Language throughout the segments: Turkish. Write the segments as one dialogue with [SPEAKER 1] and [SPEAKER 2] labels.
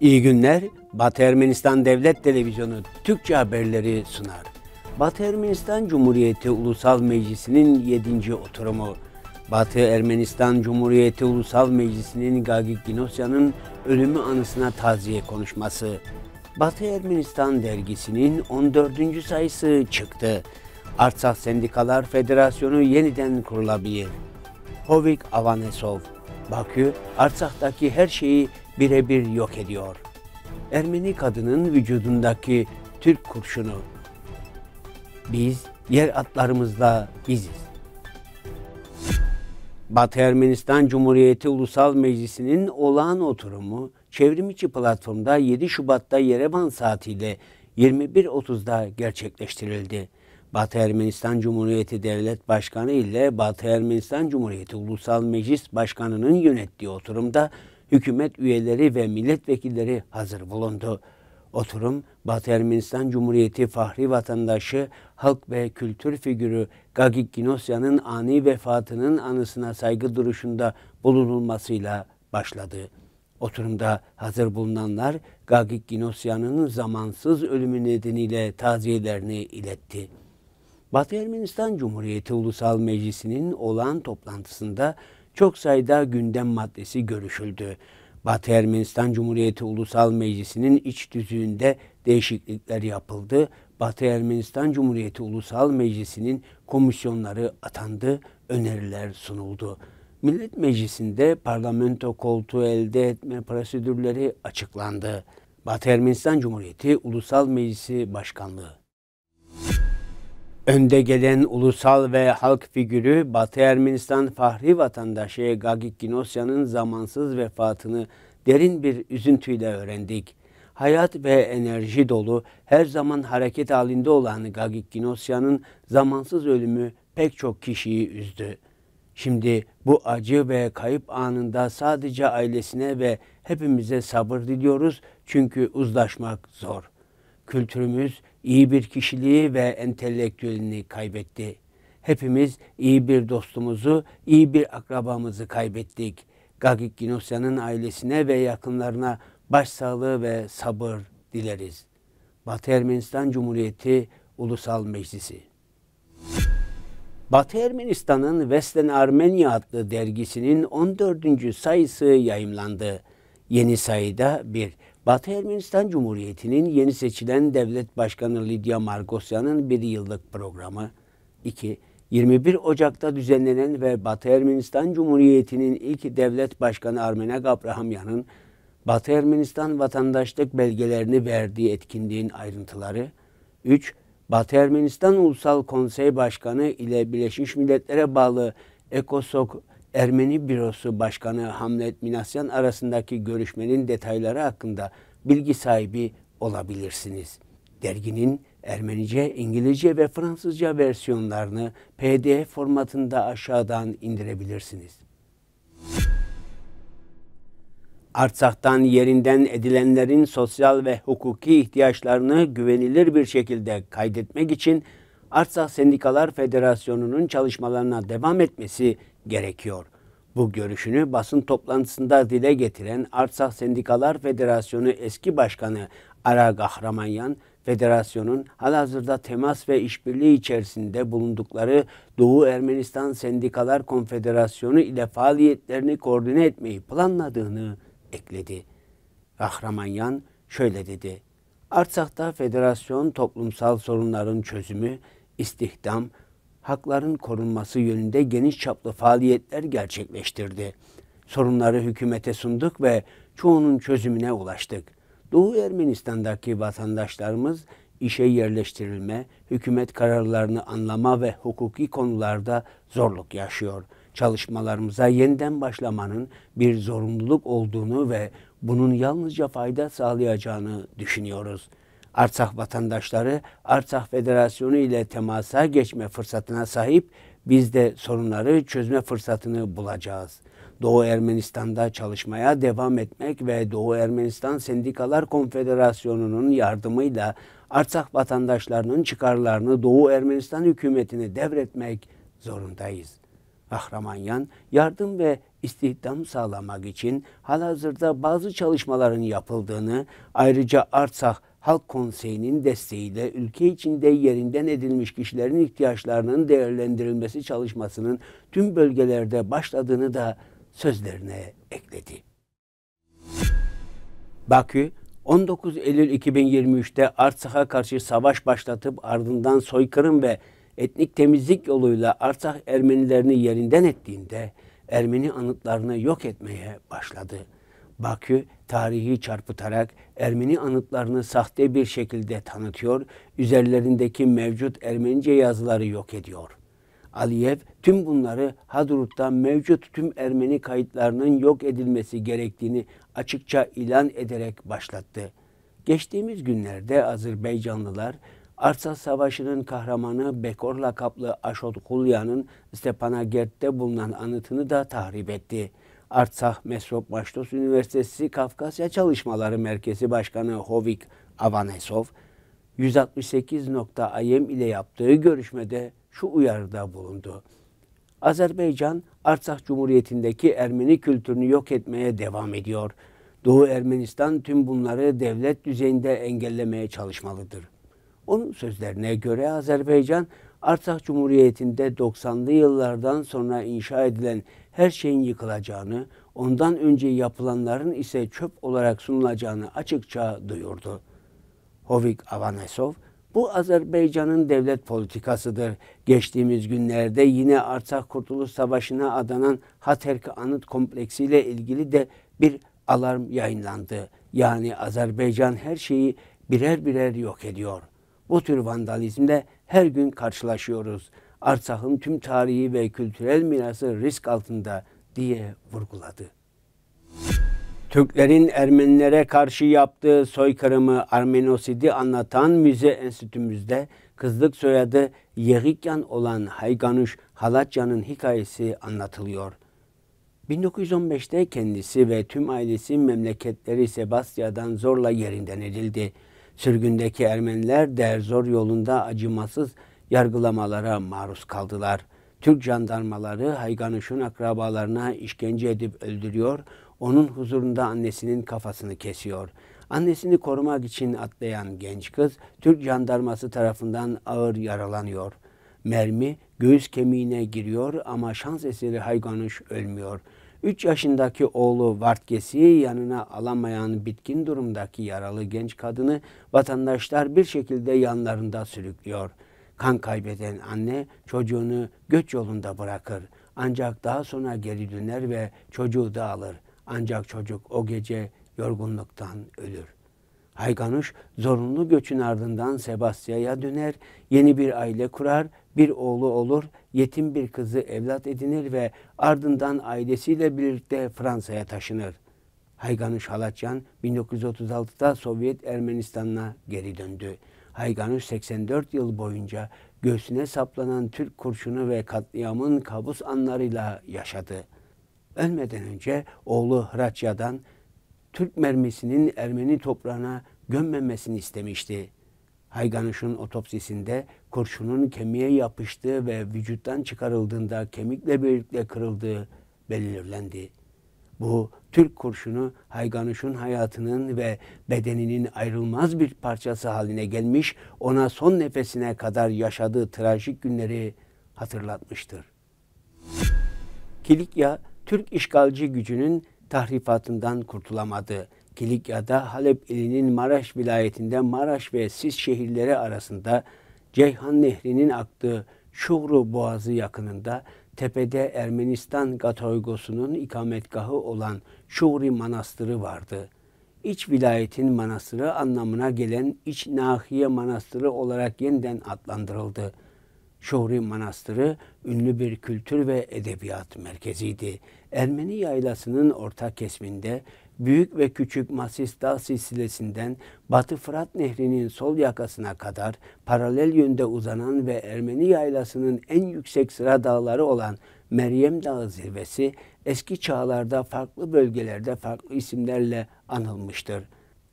[SPEAKER 1] İyi günler. Batı Ermenistan Devlet Televizyonu Türkçe haberleri sunar. Batı Ermenistan Cumhuriyeti Ulusal Meclisi'nin 7. oturumu. Batı Ermenistan Cumhuriyeti Ulusal Meclisi'nin Gagik Ginosya'nın ölümü anısına taziye konuşması. Batı Ermenistan dergisinin 14. sayısı çıktı. Artsakh Sendikalar Federasyonu yeniden kurulabilir. Hovik Avanesov, Bakü, Artsakh'taki her şeyi birebir yok ediyor. Ermeni kadının vücudundaki Türk kurşunu. Biz yer atlarımızla biziz. Batı Ermenistan Cumhuriyeti Ulusal Meclisi'nin olağan oturumu çevrimiçi platformda 7 Şubat'ta Yerevan saatiyle 21.30'da gerçekleştirildi. Batı Ermenistan Cumhuriyeti Devlet Başkanı ile Batı Ermenistan Cumhuriyeti Ulusal Meclis Başkanı'nın yönettiği oturumda hükümet üyeleri ve milletvekilleri hazır bulundu. Oturum Batı Ermenistan Cumhuriyeti Fahri Vatandaşı, halk ve kültür figürü Gagik Ginosya'nın ani vefatının anısına saygı duruşunda bulunulmasıyla başladı. Oturumda hazır bulunanlar Gagik Ginosya'nın zamansız ölümü nedeniyle taziyelerini iletti. Batı Ermenistan Cumhuriyeti Ulusal Meclisi'nin olan toplantısında çok sayıda gündem maddesi görüşüldü. Batı Ermenistan Cumhuriyeti Ulusal Meclisi'nin iç tüzüğünde değişiklikler yapıldı. Batı Ermenistan Cumhuriyeti Ulusal Meclisi'nin komisyonları atandı, öneriler sunuldu. Millet Meclisi'nde parlamento koltuğu elde etme prosedürleri açıklandı. Batı Ermenistan Cumhuriyeti Ulusal Meclisi Başkanlığı Önde gelen ulusal ve halk figürü Batı Ermenistan fahri vatandaşı Gagik Ginosya'nın zamansız vefatını derin bir üzüntüyle öğrendik. Hayat ve enerji dolu, her zaman hareket halinde olan Gagik Ginosya'nın zamansız ölümü pek çok kişiyi üzdü. Şimdi bu acı ve kayıp anında sadece ailesine ve hepimize sabır diliyoruz çünkü uzlaşmak zor.'' kültürümüz iyi bir kişiliği ve entelektüelini kaybetti. Hepimiz iyi bir dostumuzu, iyi bir akrabamızı kaybettik. Gagik Ginosya'nın ailesine ve yakınlarına başsağlığı ve sabır dileriz. Batı Ermenistan Cumhuriyeti Ulusal Meclisi Batı Ermenistan'ın Western Armenia adlı dergisinin 14. sayısı yayımlandı. Yeni sayıda bir Batı Ermenistan Cumhuriyeti'nin yeni seçilen devlet başkanı Lidya Margosyan'ın bir yıllık programı. 2. 21 Ocak'ta düzenlenen ve Batı Ermenistan Cumhuriyeti'nin ilk devlet başkanı Armenak Abrahamyan'ın Batı Ermenistan vatandaşlık belgelerini verdiği etkinliğin ayrıntıları. 3. Batı Ermenistan Ulusal Konsey Başkanı ile Birleşmiş Milletler'e bağlı ECOSOC Ermeni Bürosu Başkanı Hamlet Minasyan arasındaki görüşmenin detayları hakkında bilgi sahibi olabilirsiniz. Derginin Ermenice, İngilizce ve Fransızca versiyonlarını PDF formatında aşağıdan indirebilirsiniz. Artsak'tan yerinden edilenlerin sosyal ve hukuki ihtiyaçlarını güvenilir bir şekilde kaydetmek için Artsak Sendikalar Federasyonu'nun çalışmalarına devam etmesi gerekiyor. Bu görüşünü basın toplantısında dile getiren Artsakh Sendikalar Federasyonu eski başkanı Ara Kahramanyan, federasyonun halihazırda temas ve işbirliği içerisinde bulundukları Doğu Ermenistan Sendikalar Konfederasyonu ile faaliyetlerini koordine etmeyi planladığını ekledi. Kahramanyan şöyle dedi. Artsak'ta federasyon toplumsal sorunların çözümü, istihdam, hakların korunması yönünde geniş çaplı faaliyetler gerçekleştirdi. Sorunları hükümete sunduk ve çoğunun çözümüne ulaştık. Doğu Ermenistan'daki vatandaşlarımız işe yerleştirilme, hükümet kararlarını anlama ve hukuki konularda zorluk yaşıyor. Çalışmalarımıza yeniden başlamanın bir zorunluluk olduğunu ve bunun yalnızca fayda sağlayacağını düşünüyoruz. Arçak vatandaşları Arçak Federasyonu ile temasa geçme fırsatına sahip biz de sorunları çözme fırsatını bulacağız. Doğu Ermenistan'da çalışmaya devam etmek ve Doğu Ermenistan Sendikalar Konfederasyonu'nun yardımıyla Arçak vatandaşlarının çıkarlarını Doğu Ermenistan hükümetine devretmek zorundayız. Kahramanyan yardım ve istihdam sağlamak için halihazırda bazı çalışmaların yapıldığını, ayrıca Arçak Halk Konseyi'nin desteğiyle ülke içinde yerinden edilmiş kişilerin ihtiyaçlarının değerlendirilmesi çalışmasının tüm bölgelerde başladığını da sözlerine ekledi. Bakü, 19 Eylül 2023'te Artsak'a karşı savaş başlatıp ardından soykırım ve etnik temizlik yoluyla Artsakh Ermenilerini yerinden ettiğinde Ermeni anıtlarını yok etmeye başladı. Bakü tarihi çarpıtarak Ermeni anıtlarını sahte bir şekilde tanıtıyor, üzerlerindeki mevcut Ermenice yazıları yok ediyor. Aliyev tüm bunları Hadrut'ta mevcut tüm Ermeni kayıtlarının yok edilmesi gerektiğini açıkça ilan ederek başlattı. Geçtiğimiz günlerde Azerbaycanlılar Arsas Savaşı'nın kahramanı Bekor lakaplı Aşot Kulyan'ın Stepanagert'te bulunan anıtını da tahrip etti. Artsah Mesrop Baştos Üniversitesi Kafkasya Çalışmaları Merkezi Başkanı Hovik Avanesov 168.im e ile yaptığı görüşmede şu uyarıda bulundu. Azerbaycan, Artsakh Cumhuriyeti'ndeki Ermeni kültürünü yok etmeye devam ediyor. Doğu Ermenistan tüm bunları devlet düzeyinde engellemeye çalışmalıdır. Onun sözlerine göre Azerbaycan, Arsak Cumhuriyeti'nde 90'lı yıllardan sonra inşa edilen her şeyin yıkılacağını, ondan önce yapılanların ise çöp olarak sunulacağını açıkça duyurdu. Hovik Avanesov, bu Azerbaycan'ın devlet politikasıdır. Geçtiğimiz günlerde yine Arsak Kurtuluş Savaşı'na adanan Haterk Anıt Kompleksi ile ilgili de bir alarm yayınlandı. Yani Azerbaycan her şeyi birer birer yok ediyor. Bu tür vandalizmde her gün karşılaşıyoruz. Artsah'ın tüm tarihi ve kültürel mirası risk altında diye vurguladı. Türklerin Ermenilere karşı yaptığı soykırımı Armenosidi anlatan müze enstitümüzde kızlık soyadı Yegikyan olan Hayganuş Halatyan'ın hikayesi anlatılıyor. 1915'te kendisi ve tüm ailesi memleketleri Sebastya'dan zorla yerinden edildi. Sürgündeki Ermeniler derzor yolunda acımasız yargılamalara maruz kaldılar. Türk jandarmaları Hayganuş'un akrabalarına işkence edip öldürüyor, onun huzurunda annesinin kafasını kesiyor. Annesini korumak için atlayan genç kız Türk jandarması tarafından ağır yaralanıyor. Mermi göğüs kemiğine giriyor ama şans eseri Hayganuş ölmüyor.'' 3 yaşındaki oğlu Vartges'i yanına alamayan bitkin durumdaki yaralı genç kadını vatandaşlar bir şekilde yanlarında sürüklüyor. Kan kaybeden anne çocuğunu göç yolunda bırakır. Ancak daha sonra geri döner ve çocuğu da alır. Ancak çocuk o gece yorgunluktan ölür. Hayganuş zorunlu göçün ardından Sebastiaya döner, yeni bir aile kurar bir oğlu olur, yetim bir kızı evlat edinir ve ardından ailesiyle birlikte Fransa'ya taşınır. Hayganuş Halatyan 1936'da Sovyet Ermenistan'ına geri döndü. Hayganuş 84 yıl boyunca göğsüne saplanan Türk kurşunu ve katliamın kabus anlarıyla yaşadı. Ölmeden önce oğlu Hraçya'dan Türk mermisinin Ermeni toprağına gömmemesini istemişti. Hayganuş'un otopsisinde kurşunun kemiğe yapıştığı ve vücuttan çıkarıldığında kemikle birlikte kırıldığı belirlendi. Bu Türk kurşunu Hayganuş'un hayatının ve bedeninin ayrılmaz bir parçası haline gelmiş, ona son nefesine kadar yaşadığı trajik günleri hatırlatmıştır. Kilikya, Türk işgalci gücünün tahrifatından kurtulamadı. Kilikya'da Halep ilinin Maraş vilayetinde Maraş ve Sis şehirleri arasında Ceyhan Nehri'nin aktığı Şuhru Boğazı yakınında tepede Ermenistan Gatoygosu'nun ikametgahı olan Şuhri Manastırı vardı. İç vilayetin manastırı anlamına gelen İç Nahiye Manastırı olarak yeniden adlandırıldı. Şuhri Manastırı ünlü bir kültür ve edebiyat merkeziydi. Ermeni yaylasının orta kesminde Büyük ve Küçük Dağ silsilesinden Batı Fırat Nehri'nin sol yakasına kadar paralel yönde uzanan ve Ermeni yaylasının en yüksek sıra dağları olan Meryem Dağı zirvesi eski çağlarda farklı bölgelerde farklı isimlerle anılmıştır.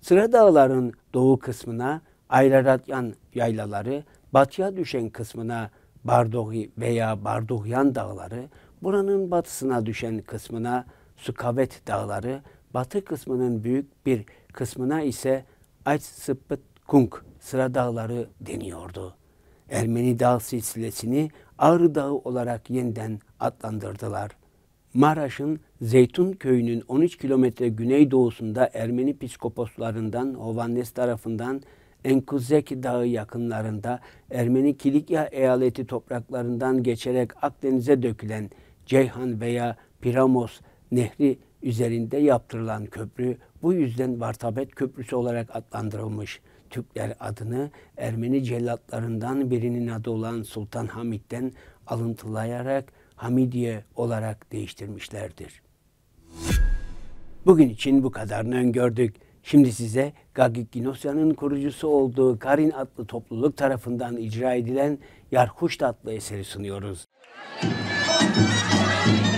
[SPEAKER 1] Sıra dağların doğu kısmına Ayraratyan yaylaları, batıya düşen kısmına Bardohi veya Bardohyan dağları, buranın batısına düşen kısmına Sukavet dağları, batı kısmının büyük bir kısmına ise Aç Sıppıt Kunk sıra dağları deniyordu. Ermeni dağ silsilesini Ağrı Dağı olarak yeniden adlandırdılar. Maraş'ın Zeytun köyünün 13 kilometre güneydoğusunda Ermeni psikoposlarından Hovannes tarafından Enkuzeki Dağı yakınlarında Ermeni Kilikya eyaleti topraklarından geçerek Akdeniz'e dökülen Ceyhan veya Piramos Nehri üzerinde yaptırılan köprü bu yüzden Vartabet Köprüsü olarak adlandırılmış. Türkler adını Ermeni cellatlarından birinin adı olan Sultan Hamid'den alıntılayarak Hamidiye olarak değiştirmişlerdir. Bugün için bu kadarını öngördük. Şimdi size Gagik Ginosya'nın kurucusu olduğu Karin adlı topluluk tarafından icra edilen Yarhuşt adlı eseri sunuyoruz. Müzik